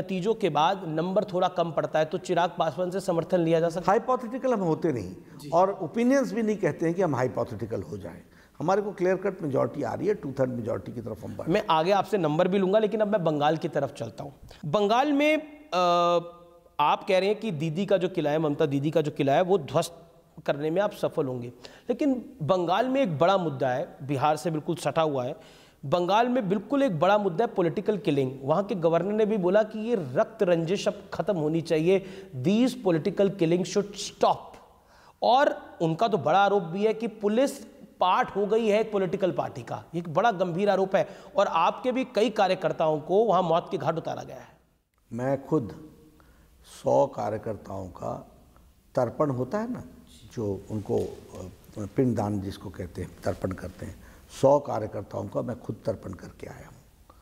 नतीजों के बाद नंबर थोड़ा कम पड़ता है तो चिराग पासवान से समर्थन लिया जा सकता है हाइपोथेटिकल हम होते नहीं और ओपिनियंस भी नहीं कहते हैं कि हम हाइपोथेटिकल हो जाए हमारे को क्लियर कट मेजोरिटी आ रही है टू थर्ड मेजोरिटी की तरफ हम मैं आगे आपसे नंबर भी लूंगा लेकिन अब मैं बंगाल की तरफ चलता हूँ बंगाल में आप कह रहे हैं कि दीदी का जो किला है ममता दीदी का जो किला है वो ध्वस्त करने में आप सफल होंगे लेकिन बंगाल में एक बड़ा मुद्दा है बिहार से बिल्कुल सटा हुआ है बंगाल में बिल्कुल एक बड़ा मुद्दा है पॉलिटिकल किलिंग वहाँ के गवर्नर ने भी बोला कि ये रक्त रंजिश अब खत्म होनी चाहिए these political killing should stop और उनका तो बड़ा आरोप भी है कि पुलिस पार्ट हो गई है एक पॉलिटिकल पार्टी का एक बड़ा गंभीर आरोप है और आपके भी कई कार्यकर्ताओं को वहाँ मौत के घाट उतारा गया है मैं खुद सौ कार्यकर्ताओं का तर्पण होता है ना जो उनको पिंडदान जिसको कहते हैं तर्पण करते हैं सौ कार्यकर्ताओं का मैं खुद तर्पण करके आया हूँ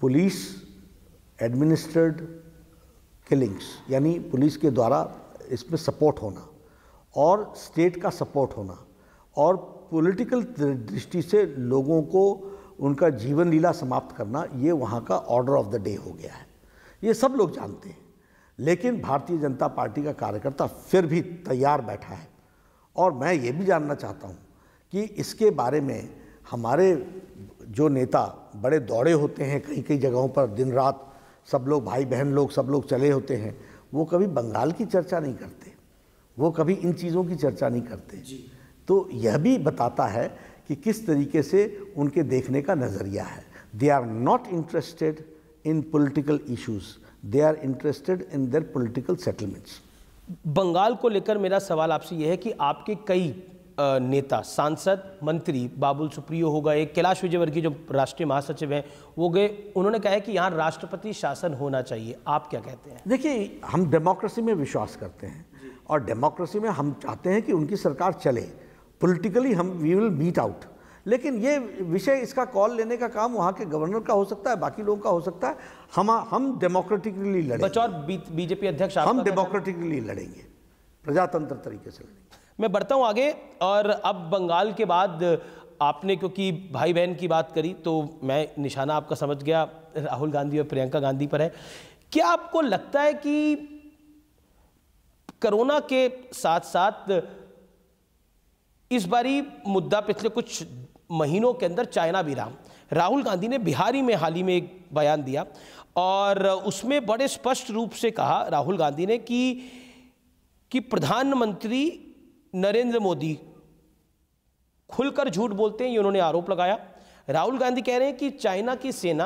पुलिस एडमिनिस्ट्रेड किलिंग्स यानी पुलिस के द्वारा इसमें सपोर्ट होना और स्टेट का सपोर्ट होना और पॉलिटिकल दृष्टि से लोगों को उनका जीवन लीला समाप्त करना ये वहाँ का ऑर्डर ऑफ द डे हो गया है ये सब लोग जानते हैं लेकिन भारतीय जनता पार्टी का कार्यकर्ता फिर भी तैयार बैठा है और मैं ये भी जानना चाहता हूँ कि इसके बारे में हमारे जो नेता बड़े दौड़े होते हैं कई कई जगहों पर दिन रात सब लोग भाई बहन लोग सब लोग चले होते हैं वो कभी बंगाल की चर्चा नहीं करते वो कभी इन चीज़ों की चर्चा नहीं करते तो यह भी बताता है कि किस तरीके से उनके देखने का नज़रिया है they are not interested in political issues they are interested in their political settlements Bengal को लेकर मेरा सवाल आपसे यह है कि आपके कई नेता सांसद मंत्री बाबुल सुप्रियो हो गए कैलाश विजयवर्गीय जो राष्ट्रीय महासचिव हैं वो गए उन्होंने कहा है कि यहाँ राष्ट्रपति शासन होना चाहिए आप क्या कहते हैं देखिए हम डेमोक्रेसी में विश्वास करते हैं और डेमोक्रेसी में हम चाहते हैं कि उनकी सरकार चले पोलिटिकली हम वी विल मीट आउट लेकिन ये विषय इसका कॉल लेने का काम वहाँ के गवर्नर का हो सकता है बाकी लोगों का हो सकता है हम हम डेमोक्रेटिकली लड़ेंगे बीजेपी अध्यक्ष हम डेमोक्रेटिकली लड़ेंगे प्रजातंत्र तरीके से लड़ेंगे मैं बढ़ता हूँ आगे और अब बंगाल के बाद आपने क्योंकि भाई बहन की बात करी तो मैं निशाना आपका समझ गया राहुल गांधी और प्रियंका गांधी पर है क्या आपको लगता है कि कोरोना के साथ साथ इस बारी मुद्दा पिछले कुछ महीनों के अंदर चाइना भी रहा राहुल गांधी ने बिहारी में हाल ही में एक बयान दिया और उसमें बड़े स्पष्ट रूप से कहा राहुल गांधी ने कि कि प्रधानमंत्री नरेंद्र मोदी खुलकर झूठ बोलते हैं ये उन्होंने आरोप लगाया राहुल गांधी कह रहे हैं कि चाइना की सेना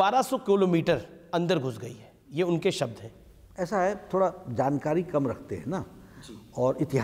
1200 किलोमीटर अंदर घुस गई है ये उनके शब्द हैं ऐसा है थोड़ा जानकारी कम रखते हैं ना और इतिहास